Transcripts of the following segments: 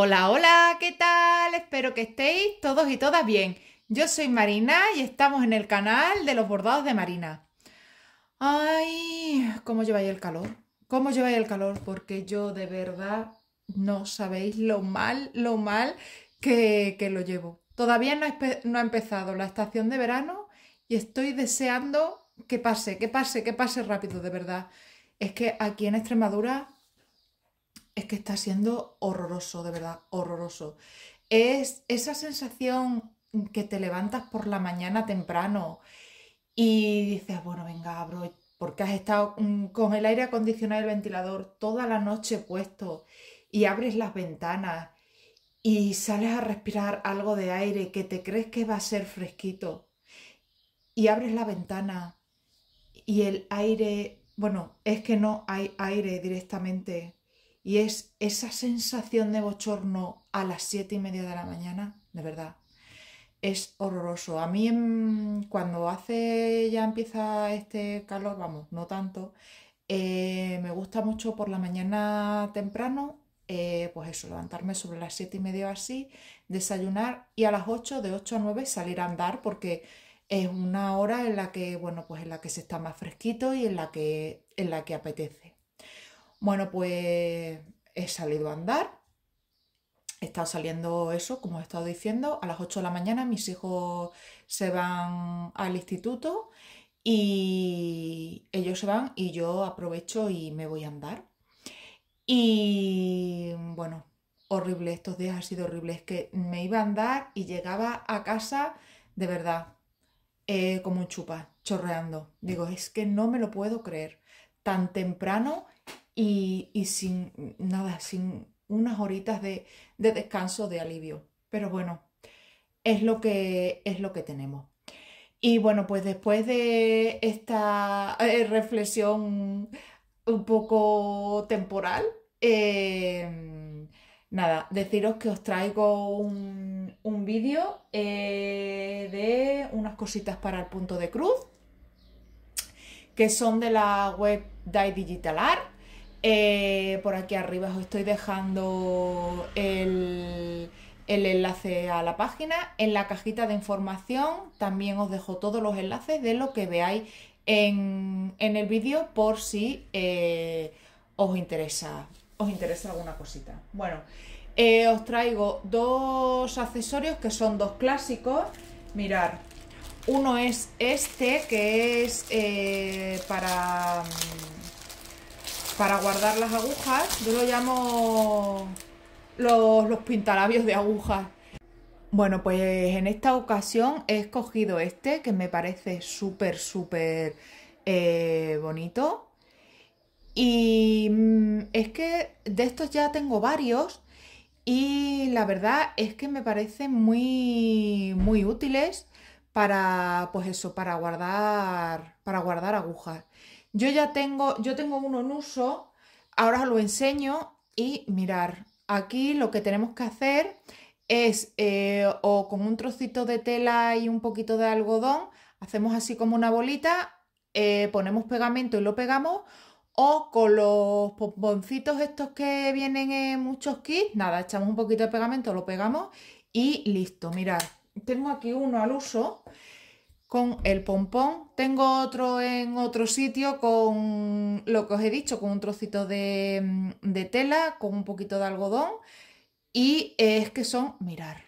Hola, hola, ¿qué tal? Espero que estéis todos y todas bien. Yo soy Marina y estamos en el canal de los bordados de Marina. Ay, ¿cómo lleváis el calor? ¿Cómo lleváis el calor? Porque yo de verdad no sabéis lo mal, lo mal que, lo llevo. Todavía no ha empezado la estación de verano y estoy deseando que pase, que pase, que pase rápido, de verdad. Es que aquí en Extremadura es que está siendo horroroso, de verdad, horroroso. Es esa sensación que te levantas por la mañana temprano y dices, bueno, venga, abro, porque has estado con el aire acondicionado y el ventilador toda la noche puesto y abres las ventanas y sales a respirar algo de aire que te crees que va a ser fresquito y abres la ventana y el aire, bueno, es que no hay aire directamente y es esa sensación de bochorno a las siete y media de la mañana, de verdad, es horroroso. A mí mm, cuando hace ya empieza este calor, vamos, no tanto, eh, me gusta mucho por la mañana temprano, eh, pues eso, levantarme sobre las siete y media así, desayunar y a las 8, de 8 a 9 salir a andar porque es una hora en la que, bueno, pues en la que se está más fresquito y en la que, en la que apetece. Bueno, pues he salido a andar, he estado saliendo eso, como he estado diciendo, a las 8 de la mañana mis hijos se van al instituto y ellos se van y yo aprovecho y me voy a andar. Y bueno, horrible, estos días han sido horrible, es que me iba a andar y llegaba a casa de verdad, eh, como un chupa, chorreando. Digo, es que no me lo puedo creer. Tan temprano y, sin nada, sin unas horitas de, descanso, de alivio. Pero bueno, es lo que, es lo que tenemos. Y bueno, pues después de esta eh, reflexión un poco temporal, eh, nada, deciros que os traigo un, vídeo eh, de unas cositas para el punto de cruz, que son de la web Digital Art. Eh, por aquí arriba os estoy dejando el, enlace a la página. En la cajita de información también os dejo todos los enlaces de lo que veáis en, el vídeo por si eh, os interesa. Os interesa alguna cosita. Bueno, eh, os traigo dos accesorios que son dos clásicos. Mirar, uno es este que es para para guardar las agujas. Yo lo llamo los, los pintalabios de agujas. Bueno, pues en esta ocasión he escogido este que me parece súper, súper eh, bonito. Y mm, es que de estos ya tengo varios y la verdad es que me parecen muy, muy útiles para, pues eso, para guardar, para guardar agujas. Yo ya tengo, yo tengo uno en uso, ahora os lo enseño y mirar. Aquí lo que tenemos que hacer es eh, o con un trocito de tela y un poquito de algodón, hacemos así como una bolita, eh, ponemos pegamento y lo pegamos, o con los pomponcitos estos que vienen en muchos kits, nada, echamos un poquito de pegamento, lo pegamos y listo. Mirad, tengo aquí uno al uso con el pompón. Tengo otro en otro sitio con lo que os he dicho, con un trocito mm, de, tela, con un poquito de algodón. Y es que son, mirar,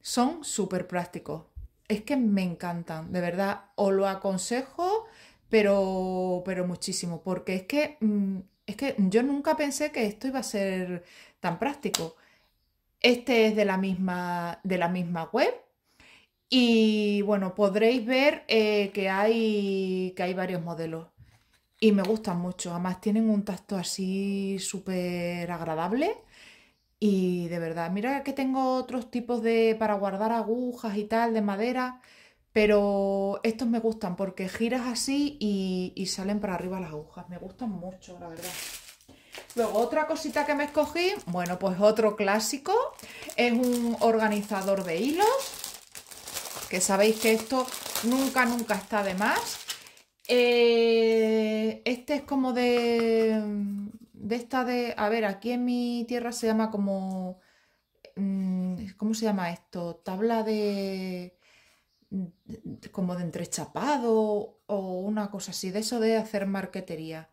son súper prácticos. Es que me encantan, de verdad, os lo aconsejo, pero, pero muchísimo, porque es que, mm, es que yo nunca pensé que esto iba a ser tan práctico. Este es de la misma, de la misma web, y bueno, podréis ver eh, que, hay, que hay varios modelos. Y me gustan mucho. Además tienen un tacto así súper agradable. Y de verdad, mira que tengo otros tipos de para guardar agujas y tal, de madera. Pero estos me gustan porque giras así y, y salen para arriba las agujas. Me gustan mucho, la verdad. Luego, otra cosita que me escogí, bueno, pues otro clásico. Es un organizador de hilos que sabéis que esto nunca, nunca está de más. Eh, este es como de, de esta de, a ver, aquí en mi tierra se llama como, mm, ¿cómo se llama esto? Tabla de, como de entrechapado o una cosa así, de eso de hacer marquetería.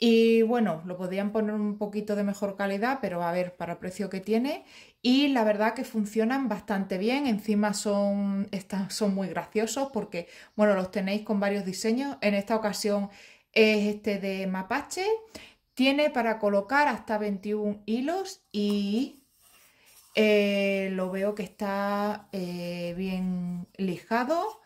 Y bueno, lo podían poner un poquito de mejor calidad, pero a ver, para el precio que tiene. Y la verdad que funcionan bastante bien. Encima son, son muy graciosos porque, bueno, los tenéis con varios diseños. En esta ocasión es este de mapache. Tiene para colocar hasta 21 hilos y eh, lo veo que está eh, bien lijado.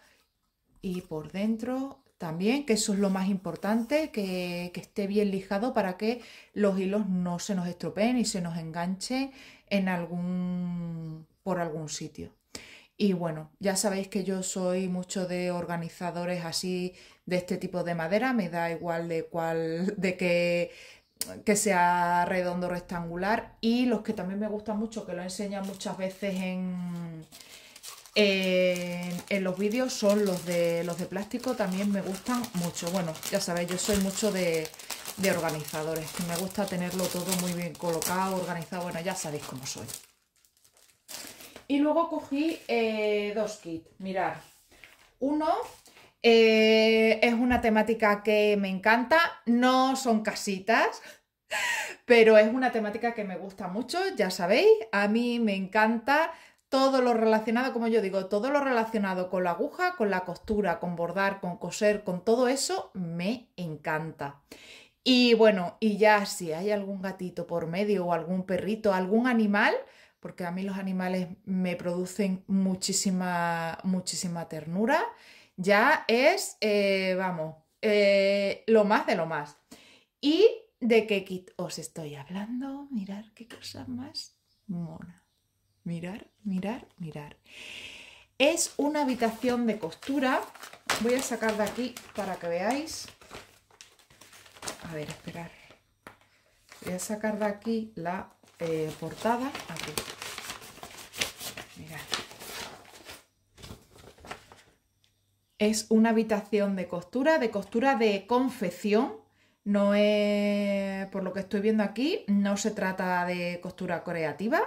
Y por dentro también, que eso es lo más importante, que, esté bien lijado para que los hilos no se nos estropeen y se nos enganche en algún, por algún sitio. Y bueno, ya sabéis que yo soy mucho de organizadores así de este tipo de madera, me da igual de cuál, de que sea redondo rectangular y los que también me gustan mucho, que lo enseñan muchas veces en, en los vídeos son los de, los de plástico, también me gustan mucho. Bueno, ya sabéis, yo soy mucho de, organizadores, me gusta tenerlo todo muy bien colocado, organizado, bueno, ya sabéis cómo soy. Y luego cogí eh, dos kits, mirad. Uno eh, es una temática que me encanta, no son casitas, pero es una temática que me gusta mucho, ya sabéis, a mí me encanta todo lo relacionado, como yo digo, todo lo relacionado con la aguja, con la costura, con bordar, con coser, con todo eso, me encanta. Y bueno, y ya si hay algún gatito por medio o algún perrito, algún animal, porque a mí los animales me producen muchísima, muchísima ternura, ya es, eh, vamos, eh, lo más de lo más. Y de qué kit os estoy hablando, mirad qué cosa más mona mirar, mirar, mirar. Es una habitación de costura. Voy a sacar de aquí para que veáis. A ver, esperar. Voy a sacar de aquí la eh, portada. Aquí. Mirad. Es una habitación de costura, de costura de confección. No es, por lo que estoy viendo aquí, no se trata de costura creativa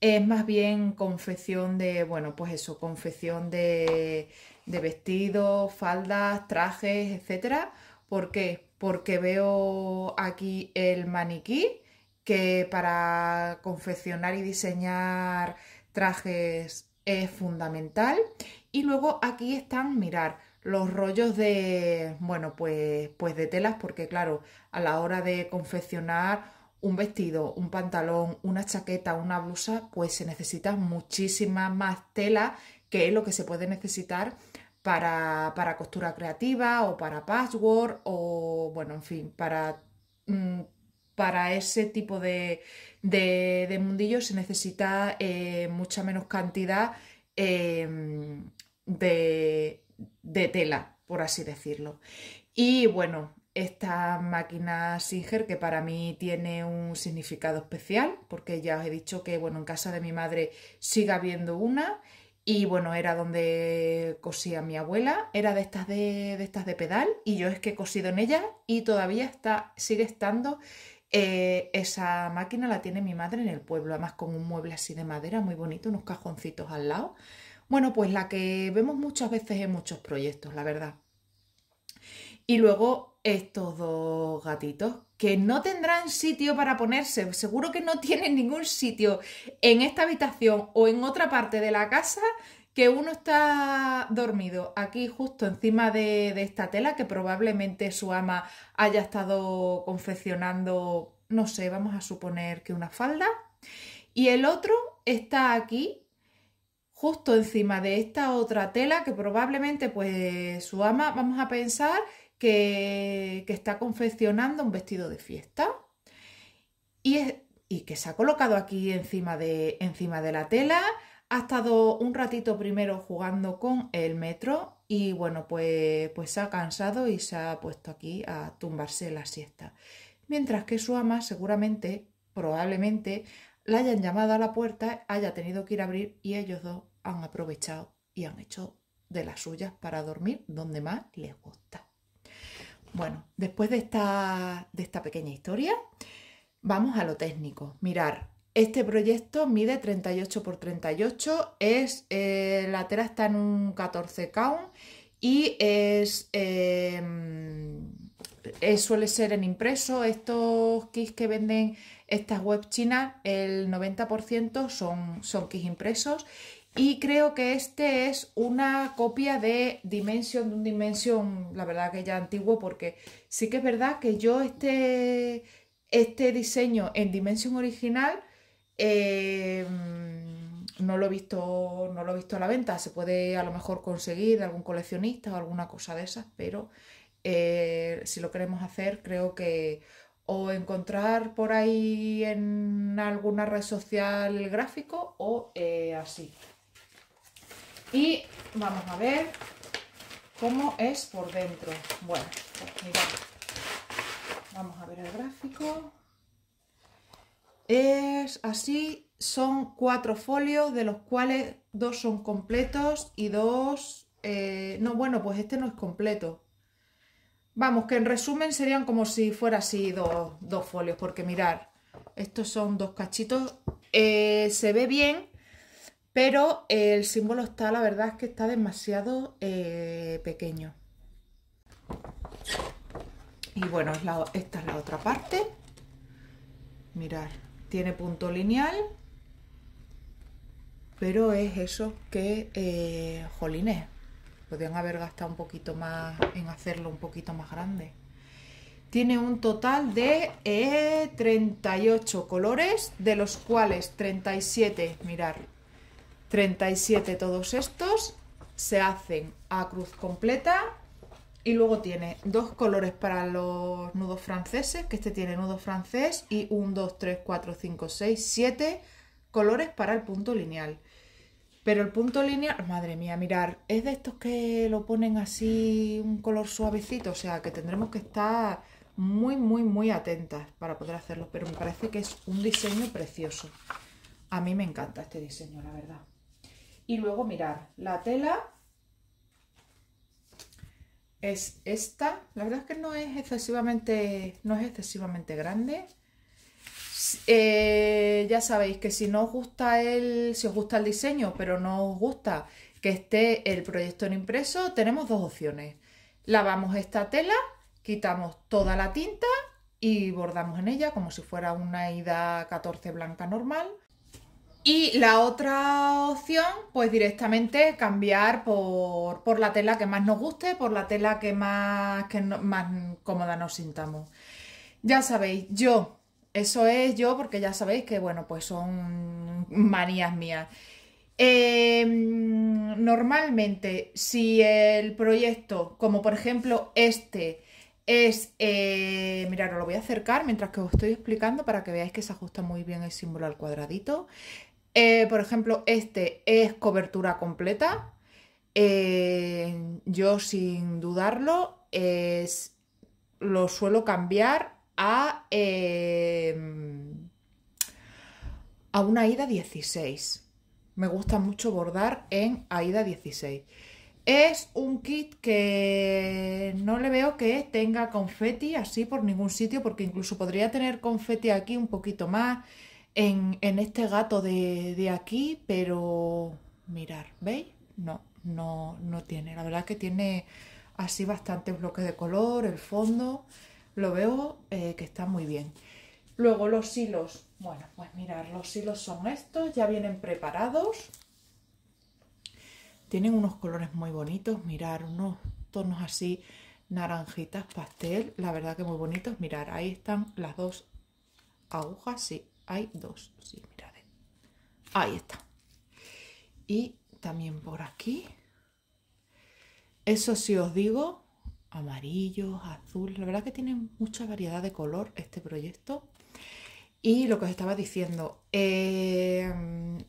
es más bien confección de, bueno, pues eso, confección de, vestidos, faldas, trajes, etc. ¿Por qué? Porque veo aquí el maniquí que para confeccionar y diseñar trajes es fundamental. Y luego aquí están, mirar, los rollos de, bueno, pues, pues de telas, porque claro, a la hora de confeccionar un vestido, un pantalón, una chaqueta, una blusa, pues se necesita muchísima más tela que lo que se puede necesitar para, costura creativa o para password o, bueno, en fin, para, mm, para ese tipo de, de, mundillo se necesita eh, mucha menos cantidad em, de, de tela, por así decirlo. Y bueno, esta máquina Singer que para mí tiene un significado especial porque ya os he dicho que bueno en casa de mi madre sigue habiendo una y bueno era donde cosía mi abuela era de estas de, estas de pedal y yo es que he cosido en ella y todavía está sigue estando eh, esa máquina la tiene mi madre en el pueblo además con un mueble así de madera muy bonito unos cajoncitos al lado bueno pues la que vemos muchas veces en muchos proyectos la verdad y luego estos dos gatitos que no tendrán sitio para ponerse. Seguro que no tienen ningún sitio en esta habitación o en otra parte de la casa que uno está dormido aquí justo encima de, esta tela que probablemente su ama haya estado confeccionando, no sé, vamos a suponer que una falda. Y el otro está aquí justo encima de esta otra tela que probablemente pues su ama, vamos a pensar que, está confeccionando un vestido de fiesta y, que se ha colocado aquí encima de, encima de la tela. Ha estado un ratito primero jugando con el metro y bueno, pues, pues se ha cansado y se ha puesto aquí a tumbarse la siesta. Mientras que su ama seguramente, probablemente, la hayan llamado a la puerta, haya tenido que ir a abrir y ellos dos han aprovechado y han hecho de las suyas para dormir donde más les gusta. Bueno, después de esta, pequeña historia, vamos a lo técnico. Mirar, este proyecto mide 38 por 38, es, eh, la tela está en un 14 k y es, em, eh, suele ser en impreso. Estos kits que venden estas web chinas, el 90% son, son kits impresos y creo que este es una copia de Dimension, de un Dimension, la verdad que ya antiguo, porque sí que es verdad que yo este, este diseño en Dimension original em, no, lo he visto, no lo he visto a la venta. Se puede a lo mejor conseguir algún coleccionista o alguna cosa de esas, pero eh, si lo queremos hacer, creo que o encontrar por ahí en alguna red social gráfico o eh, así. Y vamos a ver cómo es por dentro. Bueno, pues mirad. Vamos a ver el gráfico. Es así, son cuatro folios, de los cuales dos son completos y dos... Eh, no, bueno, pues este no es completo. Vamos, que en resumen serían como si fuera así dos, folios, porque mirar, estos son dos cachitos. Eh, se ve bien, pero el símbolo está, la verdad es que está demasiado eh, pequeño. Y bueno, esta es la otra parte. Mirad, tiene punto lineal. Pero es eso que, eh, jolines, podrían haber gastado un poquito más en hacerlo un poquito más grande. Tiene un total de 38 eh, colores, de los cuales 37, mirar, 37 todos estos se hacen a cruz completa y luego tiene dos colores para los nudos franceses, que este tiene nudo francés y un, dos, tres, cuatro, cinco, seis, siete colores para el punto lineal. Pero el punto lineal, madre mía, mirar, es de estos que lo ponen así un color suavecito, o sea que tendremos que estar muy, muy, muy atentas para poder hacerlo, pero me parece que es un diseño precioso. A mí me encanta este diseño, la verdad. Y luego mirar, la tela es esta. La verdad es que no es excesivamente, no es excesivamente grande. Eh, ya sabéis que si no gusta el, si os gusta el diseño, pero no os gusta que esté el proyecto en impreso, tenemos dos opciones. Lavamos esta tela, quitamos toda la tinta y bordamos en ella como si fuera una ida 14 blanca normal y la otra opción, pues directamente cambiar por, la tela que más nos guste, por la tela que más, más cómoda nos sintamos. Ya sabéis, yo, eso es yo, porque ya sabéis que, bueno, pues son manías mías. Em, normalmente, si el proyecto, como por ejemplo este, es, eh, mirad, os lo voy a acercar mientras que os estoy explicando para que veáis que se ajusta muy bien el símbolo al cuadradito. Eh, por ejemplo, este es cobertura completa. Eh, yo sin dudarlo es, lo suelo cambiar a, eh, a una ida 16. Me gusta mucho bordar en AIDA 16. Es un kit que no le veo que tenga confeti así por ningún sitio, porque incluso podría tener confeti aquí un poquito más en, este gato de, aquí, pero mirar, ¿veis? No, no, tiene. La verdad que tiene así bastantes bloques de color, el fondo, lo veo eh, que está muy bien. Luego los hilos, bueno, pues mirar, los hilos son estos, ya vienen preparados. Tienen unos colores muy bonitos, mirar, unos tonos así naranjitas, pastel, la verdad que muy bonitos. Mirar, ahí están las dos agujas, sí, hay dos, sí, mirad. Ahí está. Y también por aquí. Eso sí os digo, amarillo, azul. La verdad que tiene mucha variedad de color este proyecto. Y lo que os estaba diciendo, eh,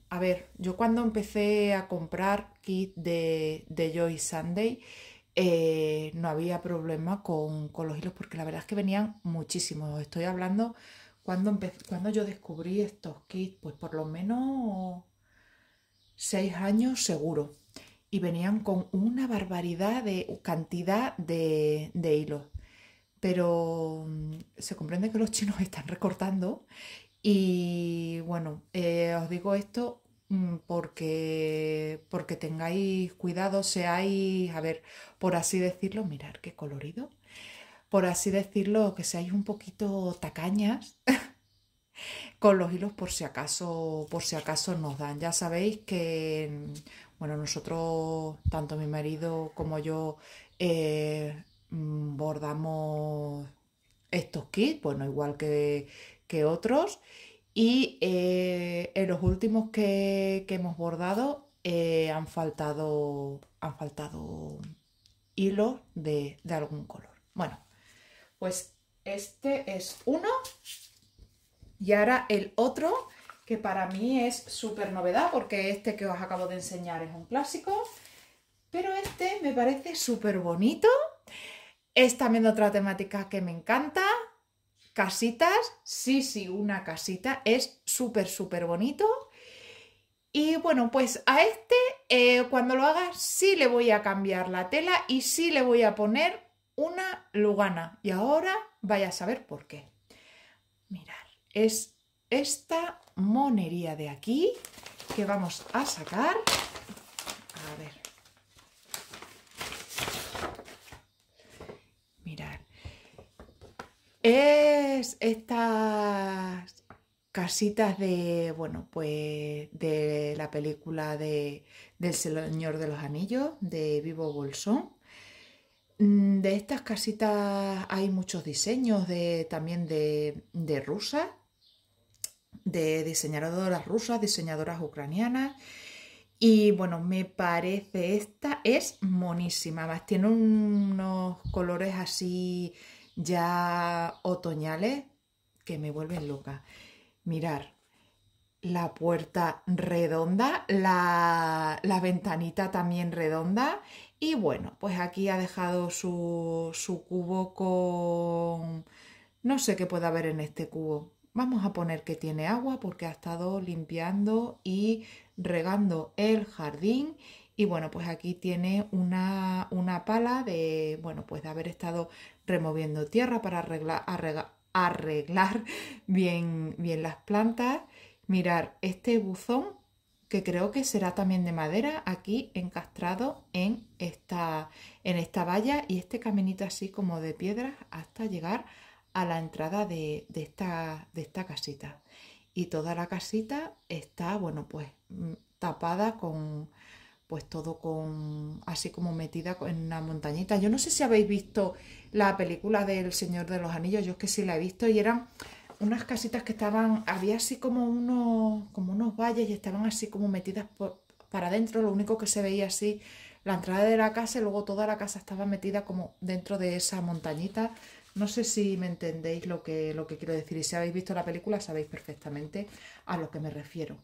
a ver, yo cuando empecé a comprar kit de, Joy Sunday, eh, no había problema con, con los hilos porque la verdad es que venían muchísimos. Estoy hablando cuando, yo descubrí estos kits, pues por lo menos seis años seguro. Y venían con una barbaridad de cantidad de, hilos. Pero mm, se comprende que los chinos están recortando. Y bueno, eh, os digo esto mm, porque, porque tengáis cuidado, seáis, a ver, por así decirlo, mirar qué colorido por así decirlo, que seáis un poquito tacañas con los hilos por si acaso, por si acaso nos dan. Ya sabéis que, bueno, nosotros, tanto mi marido como yo, eh, mm, bordamos estos kits, bueno, igual que, otros. Y eh, en los últimos que, hemos bordado eh, han, faltado, han faltado hilos de, de algún color. Bueno, pues este es uno y ahora el otro que para mí es súper novedad porque este que os acabo de enseñar es un clásico, pero este me parece súper bonito. Es también otra temática que me encanta. Casitas, sí, sí, una casita, es súper, súper bonito. Y bueno, pues a este, eh, cuando lo haga, sí le voy a cambiar la tela y sí le voy a poner una Lugana y ahora vaya a saber por qué. Mirad, es esta monería de aquí que vamos a sacar. A ver. Mirad. Es estas casitas de, bueno, pues de la película de, del Señor de los Anillos, de Vivo Bolsón Mm, de estas casitas hay muchos diseños también de, de rusas, de diseñadoras rusas, diseñadoras ucranianas. Y bueno, me parece, esta es monísima, más tiene unos colores así ya otoñales que me vuelven loca. Mirar, la puerta redonda, la, la ventanita también redonda y bueno, pues aquí ha dejado su, su cubo con... No sé qué puede haber en este cubo. Vamos a poner que tiene agua porque ha estado limpiando y regando el jardín y bueno, pues aquí tiene una, pala de, bueno, pues de haber estado removiendo tierra para arreglar, arreglar bien, bien las plantas. Mirar este buzón que creo que será también de madera, aquí encastrado en esta, en esta valla y este caminito así como de piedras hasta llegar a la entrada de, esta, de esta casita. Y toda la casita está, bueno, pues mm, tapada con, pues todo con, así como metida en una montañita. Yo no sé si habéis visto la película del Señor de los Anillos, yo es que sí la he visto y eran unas casitas que estaban, había así como unos, como unos valles y estaban así como metidas para adentro, lo único que se veía así, la entrada de la casa y luego toda la casa estaba metida como dentro de esa montañita. No sé si me entendéis lo que, lo que quiero decir y si habéis visto la película sabéis perfectamente a lo que me refiero.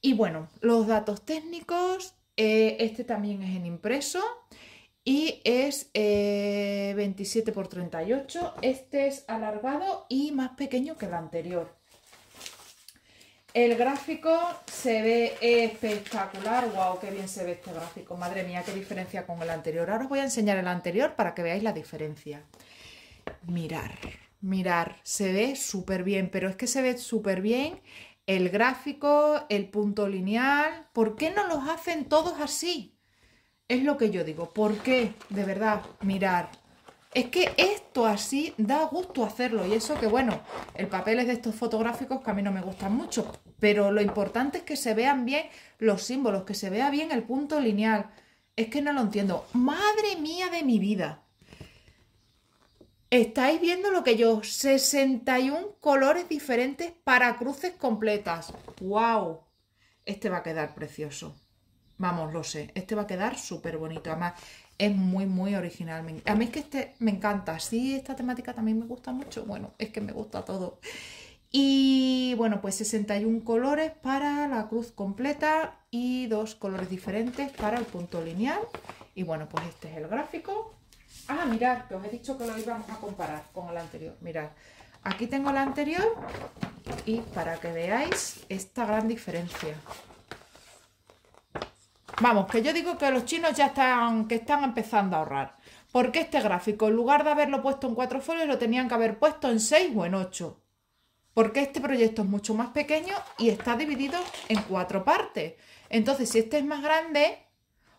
Y bueno, los datos técnicos, eh, este también es en impreso y es 27 eh, por 38. Este es alargado y más pequeño que el anterior. El gráfico se ve espectacular. Guau, ¡Qué bien se ve este gráfico! Madre mía, qué diferencia con el anterior. Ahora os voy a enseñar el anterior para que veáis la diferencia. Mirar, mirar. Se ve súper bien, pero es que se ve súper bien el gráfico, el punto lineal. ¿Por qué no los hacen todos así? Es lo que yo digo. ¿Por qué? De verdad, mirar. Es que esto así da gusto hacerlo. Y eso que, bueno, el papel es de estos fotográficos que a mí no me gustan mucho. Pero lo importante es que se vean bien los símbolos, que se vea bien el punto lineal. Es que no lo entiendo. Madre mía de mi vida. Estáis viendo lo que yo, 61 colores diferentes para cruces completas. ¡Wow! Este va a quedar precioso. Vamos, lo sé. Este va a quedar súper bonito. Además, es muy, muy original. A mí es que este me encanta. Sí, esta temática también me gusta mucho. Bueno, es que me gusta todo. Y bueno, pues 61 colores para la cruz completa y dos colores diferentes para el punto lineal. Y bueno, pues este es el gráfico. Ah, mirad, que os he dicho que lo íbamos a comparar con el anterior. Mirad, aquí tengo el anterior y para que veáis esta gran diferencia. Vamos, que yo digo que los chinos ya están, que están empezando a ahorrar. Porque este gráfico, en lugar de haberlo puesto en cuatro folios, lo tenían que haber puesto en seis o en ocho. Porque este proyecto es mucho más pequeño y está dividido en cuatro partes. Entonces, si este es más grande,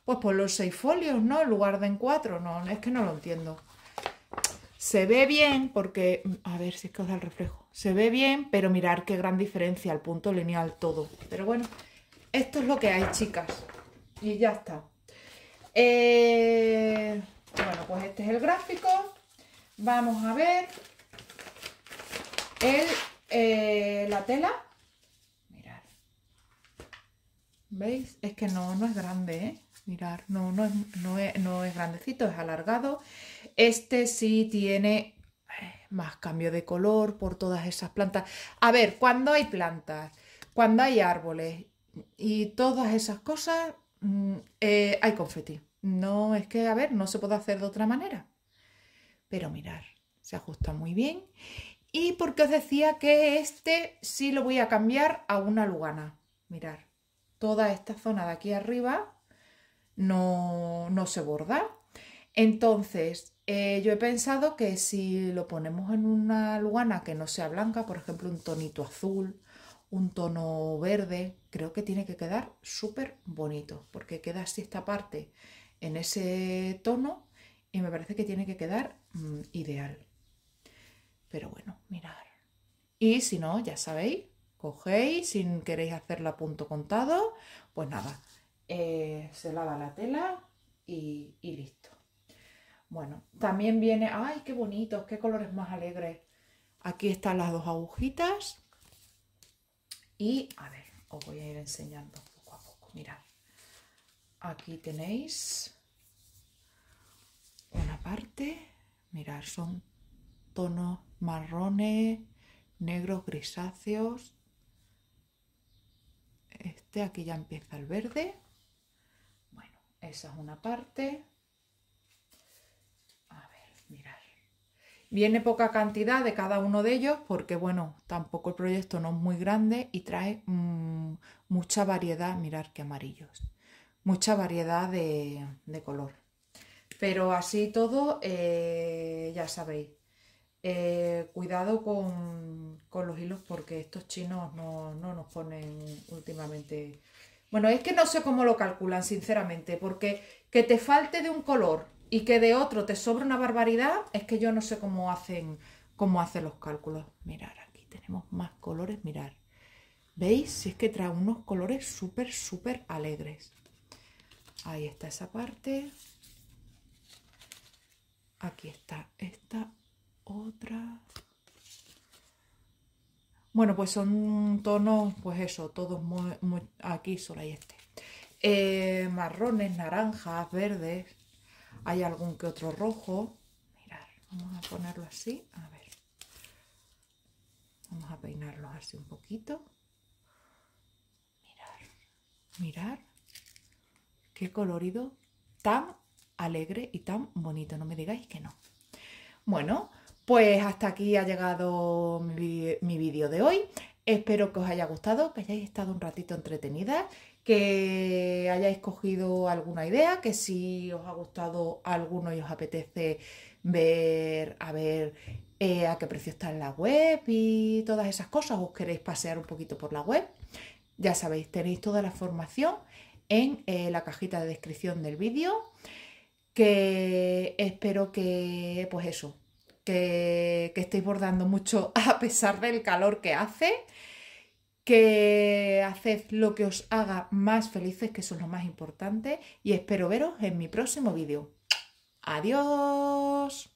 pues por los seis folios, ¿no? En lugar de en cuatro. No, es que no lo entiendo. Se ve bien porque... A ver si es que os da el reflejo. Se ve bien, pero mirar qué gran diferencia al punto lineal todo. Pero bueno, esto es lo que hay, chicas y ya está. Eh, bueno, pues este es el gráfico. Vamos a ver eh, la tela. Mirad. ¿Veis? Es que no, es grande, ¿eh? Mirad, no, no, no es grandecito, es alargado. Este sí tiene eh, más cambio de color por todas esas plantas. A ver, cuando hay plantas, cuando hay árboles y todas esas cosas, Mm, hay eh, confeti. No es que, a ver, no se puede hacer de otra manera. Pero mirar, se ajusta muy bien. Y porque os decía que este sí lo voy a cambiar a una lugana. Mirar, toda esta zona de aquí arriba no, no se borda. Entonces, eh, yo he pensado que si lo ponemos en una lugana que no sea blanca, por ejemplo, un tonito azul, un tono verde, creo que tiene que quedar súper bonito, porque queda así esta parte en ese tono y me parece que tiene que quedar mm, ideal. Pero bueno, mirar. Y si no, ya sabéis, cogéis, sin queréis hacerla punto contado, pues nada, eh, se lava la tela y, y listo. Bueno, también viene, ay, qué bonitos, qué colores más alegres. Aquí están las dos agujitas y a ver, os voy a ir enseñando poco a poco. Mirad, aquí tenéis una parte. Mirad, son tonos marrones, negros, grisáceos. Este aquí ya empieza el verde. Bueno, esa es una parte. A ver, mirad. Viene poca cantidad de cada uno de ellos porque, bueno, tampoco el proyecto no es muy grande y trae mm, mucha variedad, mirar qué amarillos, mucha variedad de, color. Pero así todo, eh, ya sabéis, eh, cuidado con, los hilos porque estos chinos no, no nos ponen últimamente... Bueno, es que no sé cómo lo calculan, sinceramente, porque que te falte de un color y que de otro te sobra una barbaridad, es que yo no sé cómo hacen, cómo hacen los cálculos. Mirar, aquí tenemos más colores, mirar. ¿Veis? Si es que trae unos colores súper, súper alegres. Ahí está esa parte. Aquí está esta otra. Bueno, pues son tonos, pues eso, todos muy, aquí solo hay este. Eh, marrones, naranjas, verdes. Hay algún que otro rojo. Mirad, vamos a ponerlo así. A ver. Vamos a peinarlo así un poquito. Mirar, mirar. Qué colorido tan alegre y tan bonito. No me digáis que no. Bueno, pues hasta aquí ha llegado mi vídeo de hoy. Espero que os haya gustado, que hayáis estado un ratito entretenidas que hayáis cogido alguna idea, que si os ha gustado alguno y os apetece ver, a ver eh, a qué precio está en la web y todas esas cosas, os queréis pasear un poquito por la web, ya sabéis, tenéis toda la formación en eh, la cajita de descripción del vídeo, que espero que, pues eso, que, que estéis bordando mucho a pesar del calor que hace que haced lo que os haga más felices, que eso es lo más importante, y espero veros en mi próximo vídeo. Adiós.